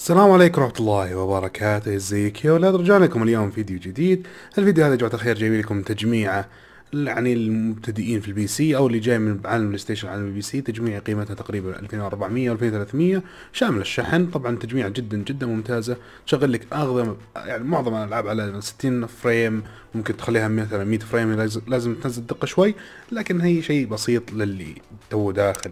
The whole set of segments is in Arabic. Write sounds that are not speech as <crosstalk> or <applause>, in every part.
السلام عليكم ورحمة الله وبركاته ازيك يا ولاد رجعنا لكم اليوم فيديو جديد الفيديو هذا يا جماعة الخير جايب لكم تجميعة يعني المبتدئين في البي سي او اللي جاي من عالم البلاي ستيشن عالم البي سي تجميع قيمتها تقريبا 2400 و2300 شامل الشحن طبعا تجميع جدا جدا ممتازه تشغل لك اغلب يعني معظم الالعاب على 60 فريم ممكن تخليها مثلا 100 فريم لازم تنزل الدقه شوي لكن هي شيء بسيط للي تو داخل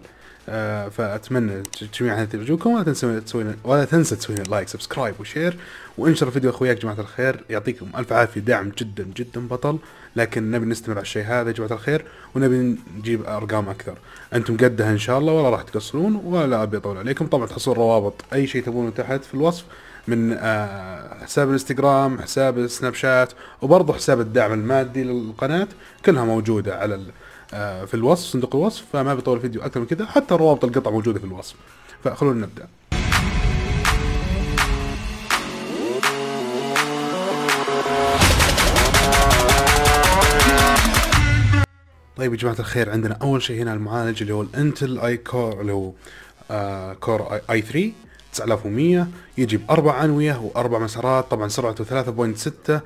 آه، فاتمنى جميعا تعجبكم ولا تنسوا تسوي ولا تنسى تسوي لايك سبسكرايب وشير وانشر الفيديو اخوياك جماعه الخير يعطيكم الف عافيه دعم جدا جدا بطل لكن نبي نستمر على الشيء هذا يا جماعه الخير ونبي نجيب ارقام اكثر انتم قدها ان شاء الله ولا راح تقصرون ولا ابي اطول عليكم طبعا تحصلون روابط اي شيء تبونه تحت في الوصف من آه، حساب الانستغرام حساب السناب شات وبرضه حساب الدعم المادي للقناه كلها موجوده على آه، في الوصف صندوق الوصف فما بيطول الفيديو اكثر من كده حتى روابط القطع موجوده في الوصف فخلونا نبدا طيب يا جماعه الخير عندنا اول شيء هنا المعالج اللي هو الانتل اي كور اللي هو آه، كور اي 3 9100 يجي باربع انويه واربع مسارات طبعا سرعته 3.6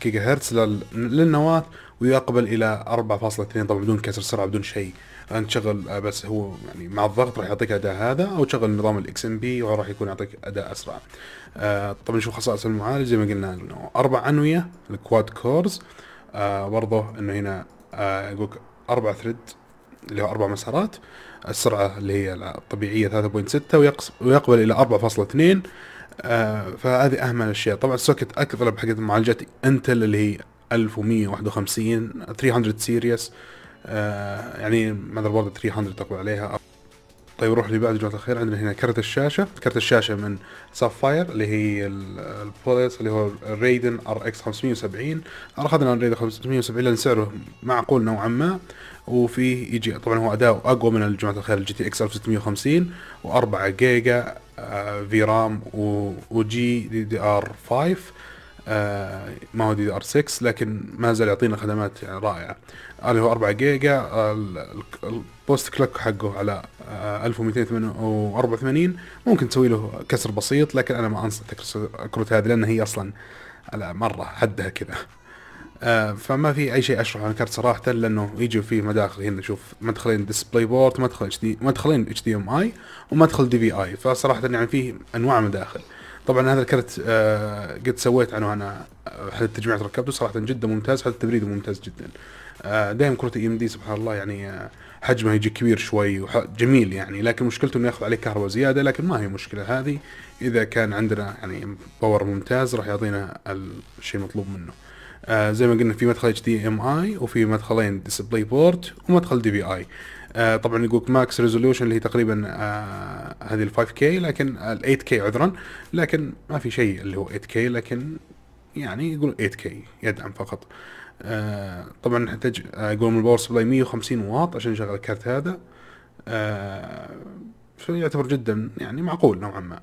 كجيجا هرتز للنواه ويقبل الى 4.2 طبعا بدون كسر سرعه بدون شيء انت تشغل آه، بس هو يعني مع الضغط راح يعطيك اداء هذا او تشغل نظام الاكس ام بي وراح يكون يعطيك اداء اسرع آه، طبعا نشوف خصائص المعالج زي ما قلنا انه اربع انويه الكواد آه، كورز برضه انه هنا يقول يقولك اربع ثريد اللي هو اربع مسارات السرعه اللي هي الطبيعيه 3.6 ويقبل الى 4.2 فهذه اهم الاشياء طبعا السوكت اكثر حقت معالجات انتل اللي هي 1151 300 سيريس يعني ماذر بورد 300 تقول عليها طيب نروح اللي بعد جماعة الخير عندنا هنا كرت الشاشه كرت الشاشه من سافاير اللي هي البوليس اللي هو الريدن ار اكس 570 اخذنا الريدن 570 لان سعره معقول نوعا ما وفيه يجي طبعا هو اداء اقوى من جماعه الخير الجي تي اكس 1650 و4 جيجا في رام وجي دي دي ار 5 آه، ما هو دي ار 6 لكن ما زال يعطينا خدمات يعني رائعه اللي هو 4 جيجا البوست كلوك حقه على 1284 آه، ممكن تسوي له كسر بسيط لكن انا ما انصح تكسر الكروت هذه لان هي اصلا على مره حدها كذا آه، فما في اي شيء اشرح عن الكرت صراحه لانه يجي فيه مداخل هنا شوف مدخلين ديسبلاي بورت مدخل اتش دي مدخلين اتش دي ام اي ومدخل دي في اي فصراحه يعني فيه انواع مداخل طبعا هذا الكرت آه، قد سويت عنه انا آه، حل تجميع ركبته صراحه جدا ممتاز حتى تبريده ممتاز جدا آه، دائما كره اي ام دي سبحان الله يعني حجمه يجي كبير شوي جميل يعني لكن مشكلته انه ياخذ عليه كهرباء زياده لكن ما هي مشكله هذه اذا كان عندنا يعني باور ممتاز راح يعطينا الشيء المطلوب منه زي ما قلنا في مدخل اتش دي ام اي وفي مدخلين ديسبلاي بورت ومدخل دي في اي طبعا يقولك ماكس ريزوليوشن اللي هي تقريبا هذه ال 5K لكن ال 8K عذرا لكن ما في شيء اللي هو 8K لكن يعني يقول 8K يدعم فقط آه طبعا نحتاج آه، يقول من الباور سبلاي 150 واط عشان نشغل الكارت هذا آه فيعتبر جدا يعني معقول نوعا ما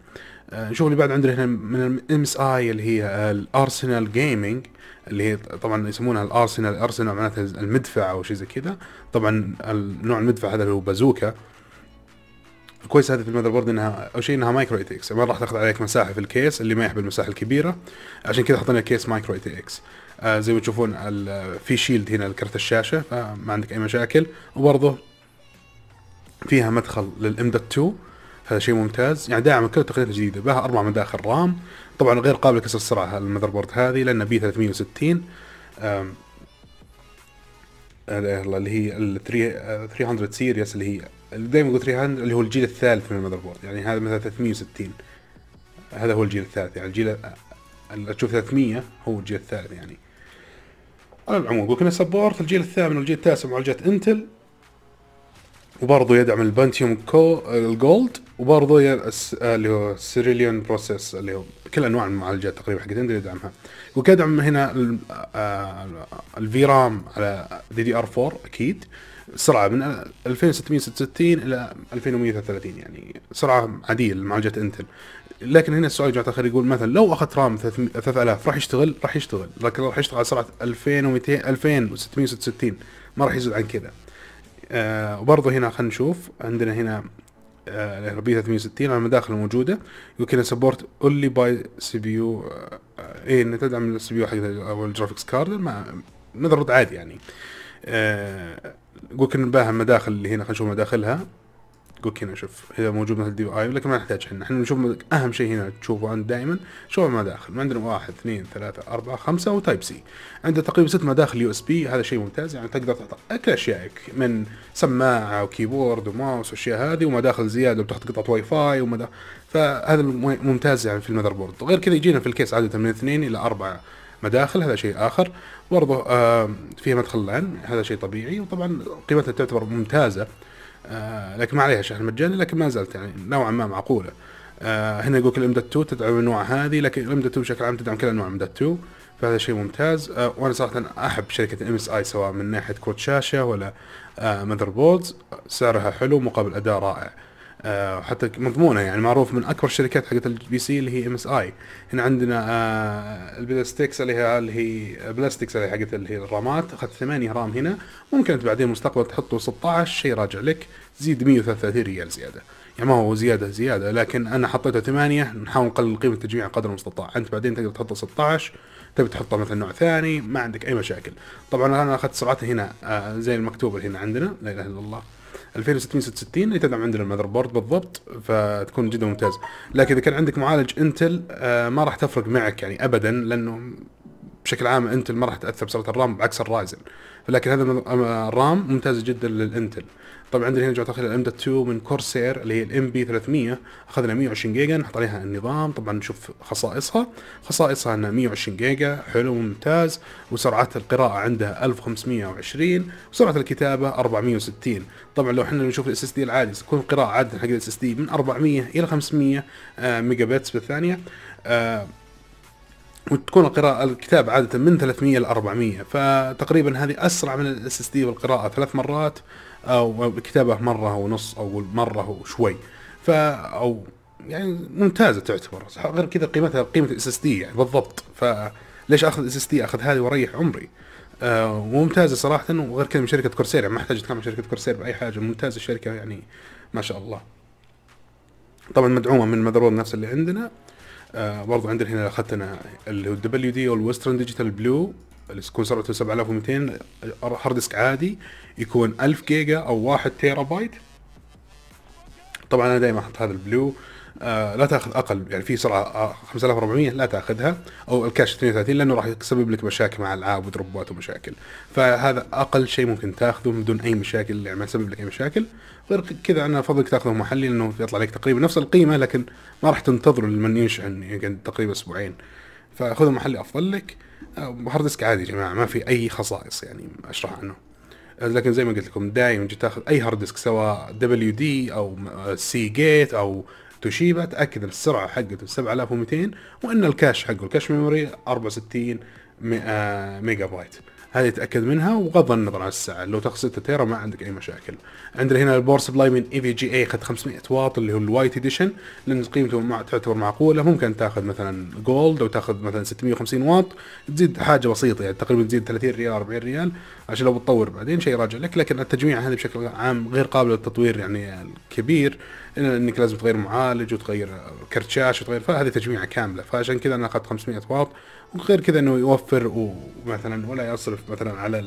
نشوف آه، اللي بعد عندنا هنا من الام اس اي اللي هي الارسنال جيمنج اللي هي طبعا يسمونها الارسنال الارسنال معناتها المدفع او شيء زي كذا طبعا النوع المدفع هذا اللي هو بازوكا الكويس هذه في المذر بورد انها او شيء انها مايكرو اي تي اكس ما راح تاخذ عليك مساحه في الكيس اللي ما يحب المساحه الكبيره عشان كذا حطينا الكيس مايكرو اي تي اكس آه زي ما تشوفون في شيلد هنا لكرت الشاشه فما عندك اي مشاكل وبرضه فيها مدخل للام دوت 2 هذا شيء ممتاز يعني داعم كل التقنيات الجديده بها اربع مداخل رام طبعا غير قابل لكسر السرعه المذر بورد هذه لان بي 360 آه، اللي هي ال 300 سيريس آه، اللي هي اللي دائما يقول 300 اللي هو الجيل الثالث من المذر بورد يعني هذا مثلا 360 هذا هو الجيل الثالث يعني الجيل اللي تشوف 300 هو الجيل الثالث يعني على العموم يقول كنا سبورت الجيل الثامن والجيل التاسع معالجات انتل وبرضه يدعم البانتيوم كو الجولد وبرضه آه، اللي هو سيريليون بروسيس اللي هو كل انواع المعالجات تقريبا حقت انتل يدعمها وكيدعم هنا الفي رام آه، على دي دي ار 4 اكيد سرعه من 2666 الى 2133 يعني سرعه عاديه لمعالجه انتل لكن هنا السؤال جاء اخر يقول مثلا لو اخذت رام 3000 راح يشتغل راح يشتغل لكن راح يشتغل على سرعه 2200 2666 ما راح يزيد عن كذا آه وبرضه هنا خلينا نشوف عندنا هنا آه بي 360 على المداخل الموجوده يمكن سبورت اونلي باي سي بي يو اي انه تدعم السي بي يو حق او الجرافيكس كارد ما نرد عادي يعني آه جوكن آه، نباها المداخل اللي هنا خلينا نشوف مداخلها جوك هنا شوف هي موجود مثل دي اي لكن ما نحتاج احنا احنا نشوف اهم شيء هنا تشوفه انت دائما شوف المداخل ما عندنا واحد اثنين ثلاثة أربعة خمسة وتايب سي عندنا تقريبا ست مداخل يو اس بي هذا شيء ممتاز يعني تقدر كل اشيائك من سماعة وكيبورد وماوس واشياء هذه ومداخل زيادة وتحط قطعة واي فاي ومدا فهذا ممتاز يعني في المذر بورد غير كذا يجينا في الكيس عادة من اثنين إلى أربعة مداخل هذا شيء اخر برضه آه، فيها مدخل الان هذا شيء طبيعي وطبعا قيمتها تعتبر ممتازه آه، لكن ما عليها شحن مجاني لكن ما زالت يعني نوعا ما معقوله آه، هنا يقول لك الام 2 تدعم الانواع هذه لكن الام 2 بشكل عام تدعم كل انواع الام 2 فهذا شيء ممتاز وانا صراحه احب شركه ام اس اي سواء من ناحيه كروت شاشه ولا ماذر بوردز سعرها حلو مقابل اداء رائع وحتى آه، مضمونه يعني معروف من اكبر الشركات حقت البي سي اللي هي ام اس اي هنا عندنا آه، البلاستيكس اللي هي اللي هي بلاستيكس اللي حقت اللي هي الرامات اخذت 8 رام هنا ممكن انت بعدين مستقبل تحطه 16 شيء راجع لك زيد 133 ريال زياده يعني ما هو زياده زياده لكن انا حطيته 8 نحاول نقلل قيمه التجميع قدر المستطاع انت بعدين تقدر تحطه 16 تبي تحطه مثلا نوع ثاني ما عندك اي مشاكل طبعا انا اخذت سرعته هنا آه، زي المكتوب هنا عندنا لا اله الا الله 2666 اللي تدعم عندنا المذر بورد بالضبط فتكون جدا ممتاز لكن اذا كان عندك معالج انتل آه، ما راح تفرق معك يعني ابدا لانه بشكل عام انتل ما راح تاثر بسرعه الرام بعكس الرايزن لكن هذا الرام ممتاز جدا للانتل طبعا عندنا هنا جوات داخل الام 2 من كورسير اللي هي الام بي 300 اخذنا 120 جيجا نحط عليها النظام طبعا نشوف خصائصها خصائصها انها 120 جيجا حلو ممتاز وسرعه القراءه عندها 1520 وسرعه الكتابه 460 طبعا لو احنا نشوف الاس اس دي العادي تكون القراءه عاده حق الاس اس دي من 400 الى 500 آه، ميجا بتس بالثانيه آه، وتكون القراءة الكتاب عادة من 300 ل 400 فتقريبا هذه أسرع من الاس اس دي بالقراءة ثلاث مرات او كتابه مره ونص او مره وشوي ف او يعني ممتازه تعتبر غير كذا قيمتها قيمه الاس اس دي يعني بالضبط فليش اخذ اس اس دي اخذ هذه واريح عمري آه وممتازه صراحه وغير كذا من شركه كورسير يعني ما احتاج اتكلم عن شركه كورسير باي حاجه ممتازه الشركه يعني ما شاء الله طبعا مدعومه من مذرور نفس اللي عندنا آه برضو عندنا هنا اخذت انا اللي هو الدبليو دي او ديجيتال بلو يكون سرعته 7200 هارد ديسك عادي يكون 1000 جيجا او 1 تيرا بايت طبعا انا دائما احط هذا البلو آه، لا تاخذ اقل يعني في سرعه 5400 آه، لا تاخذها او الكاش 32 لانه راح يسبب لك مشاكل مع العاب ودروبات ومشاكل فهذا اقل شيء ممكن تاخذه من دون اي مشاكل يعني ما يسبب لك اي مشاكل غير كذا انا افضلك تاخذه محلي لانه يطلع لك تقريبا نفس القيمه لكن ما راح تنتظر لمن ينشئ يعني تقريبا اسبوعين فخذه محلي افضل لك آه، هارد ديسك عادي يا جماعه ما في اي خصائص يعني اشرح عنه آه، لكن زي ما قلت لكم دائما جيت تاخذ اي هارد ديسك سواء دبليو دي او سي آه، جيت او توشيبا تاكد السرعه حقته 7200 وان الكاش حقه الكاش ميموري 64 ميجا بايت هذه تاكد منها وغض النظر عن السعه لو تقصد تيرا ما عندك اي مشاكل عندنا هنا البور سبلاي من اي في جي اي اخذ 500 واط اللي هو الوايت اديشن لان قيمته مع تعتبر معقوله ممكن تاخذ مثلا جولد او تاخذ مثلا 650 واط تزيد حاجه بسيطه يعني تقريبا تزيد 30 ريال 40 ريال عشان لو بتطور بعدين شيء راجع لك لكن التجميع هذه بشكل عام غير قابل للتطوير يعني الكبير انك لازم تغير معالج وتغير كرت شاشه وتغير فهذه تجميعه كامله فعشان كذا انا اخذت 500 واط غير كذا انه يوفر ومثلا ولا يصرف مثلا على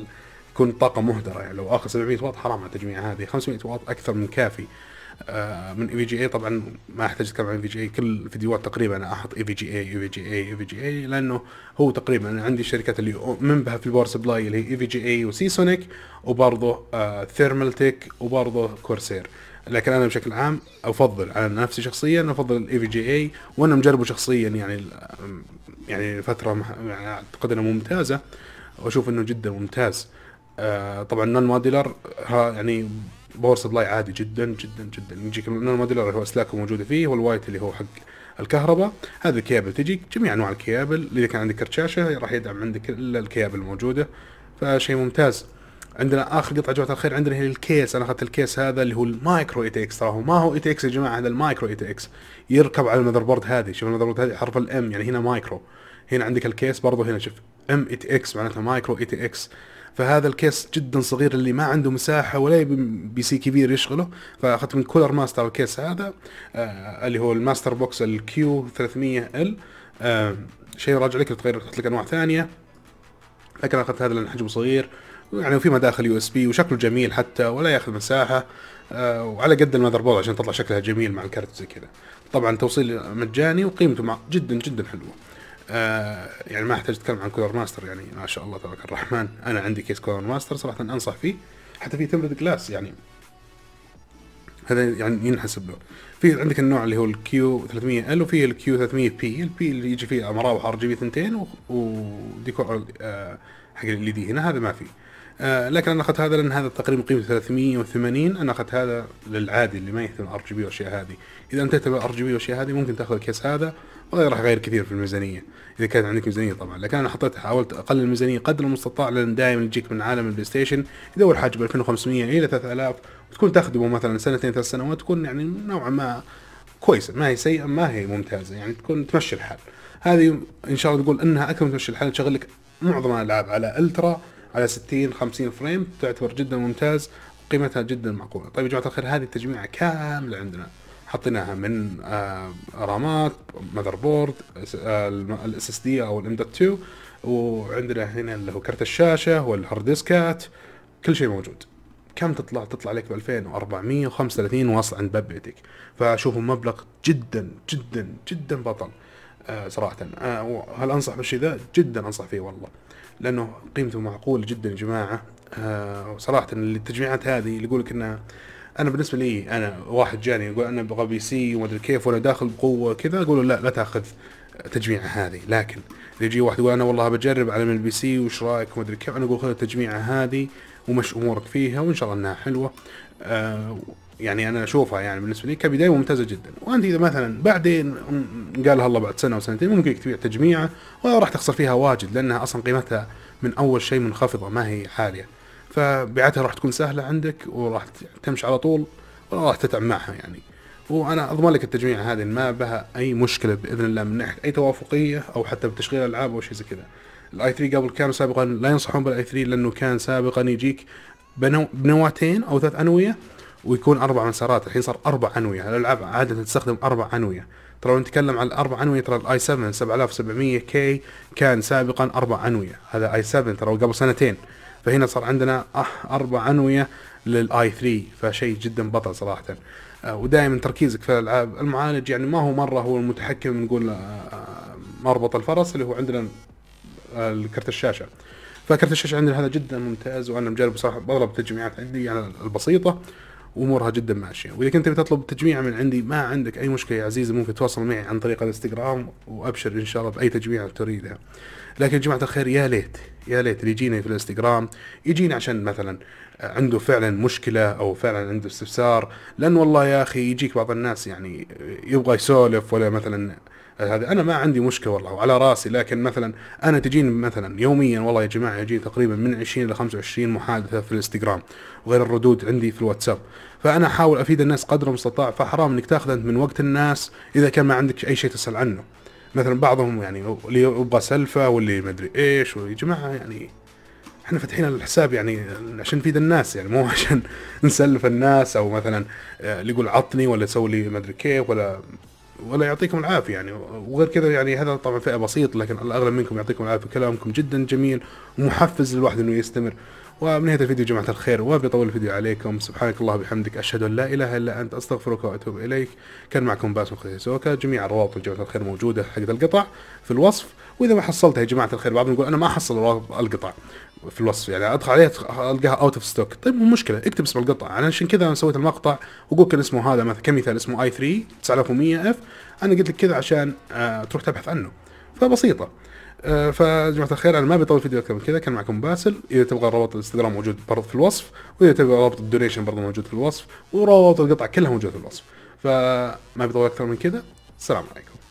يكون طاقه مهدره يعني لو اخذ 700 واط حرام على التجميع هذه 500 واط اكثر من كافي آه من اي في جي اي طبعا ما احتاج اتكلم عن اي في جي اي كل الفيديوهات تقريبا انا احط اي في جي اي اي في جي اي اي في جي اي لانه هو تقريبا أنا عندي الشركات اللي اؤمن بها في الباور سبلاي اللي هي اي في جي اي وسيسونيك وبرضه آه ثيرمالتيك وبرضه كورسير لكن انا بشكل عام افضل على نفسي شخصيا افضل الاي في جي اي وانا مجربه شخصيا يعني يعني فتره مح... يعني اعتقد انها ممتازه واشوف انه جدا ممتاز آه طبعا نون موديلر ها يعني باور سبلاي عادي جدا جدا جدا يجيك النون موديلر اللي هو اسلاكه موجوده فيه والوايت اللي هو حق الكهرباء هذا الكيابل تجيك جميع انواع الكيابل اذا كان عندك كرت شاشه راح يدعم عندك الا الكيابل الموجوده فشيء ممتاز عندنا اخر قطعه جماعه الخير عندنا هي الكيس انا اخذت الكيس هذا اللي هو المايكرو اي تي اكس ترى ما هو اي تي اكس يا جماعه هذا المايكرو اي تي اكس يركب على المذر بورد هذه شوف المذر بورد هذه حرف الام يعني هنا مايكرو هنا عندك الكيس برضه هنا شوف ام اي تي اكس معناتها مايكرو اي تي اكس فهذا الكيس جدا صغير اللي ما عنده مساحه ولا بي سي كبير يشغله فاخذت من كولر ماستر الكيس هذا آه اللي هو الماستر بوكس الكيو 300 ال آه شيء راجع لك تغير لك انواع ثانيه لكن اخذت هذا لان حجمه صغير يعني وفي مداخل يو اس بي وشكله جميل حتى ولا ياخذ مساحه آه، وعلى قد المذر بورد عشان تطلع شكلها جميل مع الكارت زي كذا طبعا توصيل مجاني وقيمته مع جدا جدا حلوه آه يعني ما احتاج اتكلم عن كولر ماستر يعني ما شاء الله تبارك الرحمن انا عندي كيس كولر ماستر صراحه انصح فيه حتى في تمرد جلاس يعني هذا يعني ينحسب له في عندك النوع اللي هو الكيو 300 ال وفي الكيو 300 بي البي اللي يجي فيه مراوح ار جي بي ثنتين وديكور آه، حق ال دي هنا هذا ما فيه آه، لكن انا اخذت هذا لان هذا تقريبا قيمته 380 انا اخذت هذا للعادي اللي ما يهتم ار جي بي والاشياء هذه اذا انت تهتم بالار جي بي والاشياء هذه ممكن تاخذ الكيس هذا ولا راح يغير كثير في الميزانيه اذا كانت عندك ميزانيه طبعا لكن انا حطيت حاولت اقلل الميزانيه قدر المستطاع لان دائما يجيك من عالم البلاي ستيشن يدور حاجه ب 2500 الى 3000 وتكون تخدمه مثلا سنتين ثلاث سنوات تكون يعني نوعا ما كويسه ما هي سيئه ما هي ممتازه يعني تكون تمشي الحال هذه ان شاء الله تقول انها اكثر من تمشي الحال تشغل لك معظم الالعاب على الترا على 60 50 فريم تعتبر جدا ممتاز قيمتها جدا معقوله طيب يا جماعه الخير هذه التجميعه كامله عندنا حطيناها من آه، رامات ماذر بورد آه، الاس اس دي او الام دوت 2 وعندنا هنا اللي هو كرت الشاشه والهارد ديسكات كل شيء موجود كم تطلع تطلع لك ب 2435 واصل عند باب بيتك فشوفوا مبلغ جدا جدا جدا بطل آه، صراحه هل انصح بالشيء ذا جدا انصح فيه والله لانه قيمته معقوله جدا يا جماعه آه صراحه التجميعات هذه اللي يقول لك انها انا بالنسبه لي انا واحد جاني يقول انا ابغى بي سي وما ادري كيف ولا داخل بقوه كذا اقول له لا لا تاخذ التجميعه هذه لكن اللي يجي واحد يقول انا والله بجرب على من البي سي وش رايك وما ادري كيف انا اقول خذ التجميعه هذه ومش امورك فيها وان شاء الله انها حلوه آه يعني انا اشوفها يعني بالنسبه لي كبدايه ممتازه جدا وانت اذا مثلا بعدين قالها الله بعد سنه او سنتين ممكن تبيع تجميعه ولا راح تخسر فيها واجد لانها اصلا قيمتها من اول شيء منخفضه ما هي عاليه فبيعتها راح تكون سهله عندك وراح تمشي على طول ولا راح تتعب معها يعني وانا اضمن لك التجميع هذه ما بها اي مشكله باذن الله من ناحيه اي توافقيه او حتى بتشغيل العاب او شيء زي كذا الاي 3 قبل كانوا سابقا لا ينصحون بالاي 3 لانه كان سابقا يجيك بنواتين او ثلاث انويه ويكون اربع مسارات الحين صار اربع انويه الالعاب عاده تستخدم اربع انويه ترى لو نتكلم عن الاربع انويه ترى الاي 7 7700 كي كان سابقا اربع انويه هذا اي 7 ترى قبل سنتين فهنا صار عندنا اربع انويه للاي 3 فشيء جدا بطل صراحه آه، ودائما تركيزك في الالعاب المعالج يعني ما هو مره هو المتحكم نقول آه، آه، مربط الفرس اللي هو عندنا كرت الشاشه فكرت الشاشه عندنا هذا جدا ممتاز وانا مجرب صراحه بضرب تجميعات عندي على البسيطه وامورها جدا ماشيه واذا كنت تبي تطلب تجميع من عندي ما عندك اي مشكله يا عزيزي ممكن تتواصل معي عن طريق الانستغرام وابشر ان شاء الله باي تجميع تريدها لكن يا جماعه الخير يا ليت يا ليت اللي يجيني في الانستغرام يجيني عشان مثلا عنده فعلا مشكله او فعلا عنده استفسار لان والله يا اخي يجيك بعض الناس يعني يبغى يسولف ولا مثلا هذا انا ما عندي مشكله والله وعلى راسي لكن مثلا انا تجيني مثلا يوميا والله يا جماعه يجيني تقريبا من 20 الى 25 محادثه في الانستغرام وغير الردود عندي في الواتساب فانا احاول افيد الناس قدر المستطاع فحرام انك تاخذ انت من وقت الناس اذا كان ما عندك اي شيء تسال عنه مثلا بعضهم يعني اللي يبغى سلفه واللي ما ادري ايش ويا جماعه يعني احنا فاتحين الحساب يعني عشان نفيد الناس يعني مو <laughs> عشان نسلف الناس او مثلا اللي يقول عطني ولا سوي لي ما ادري كيف ولا ولا يعطيكم العافيه يعني وغير كذا يعني هذا طبعا فئه بسيط لكن الاغلب منكم يعطيكم العافيه كلامكم جدا جميل ومحفز للواحد انه يستمر ومن هذا الفيديو جماعه الخير وبيطول الفيديو عليكم سبحانك الله وبحمدك اشهد ان لا اله الا انت استغفرك واتوب اليك كان معكم باسم خليل سوكا جميع الروابط جماعه الخير موجوده حق القطع في الوصف واذا ما حصلتها يا جماعه الخير بعضهم يقول انا ما احصل القطع في الوصف يعني ادخل عليها القاها اوت اوف ستوك طيب مو مشكله اكتب اسم القطعه انا عشان كذا انا سويت المقطع وقول كان اسمه هذا مثلا كمثال اسمه اي 3 9100 اف انا قلت لك كذا عشان آه، تروح تبحث عنه فبسيطه آه، فجماعة الخير انا ما بيطول الفيديو اكثر من كذا كان معكم باسل اذا تبغى رابط الانستغرام موجود برضه في الوصف واذا تبغى رابط الدونيشن برضه موجود في الوصف ورابط القطع كلها موجود في الوصف فما بيطول اكثر من كذا السلام عليكم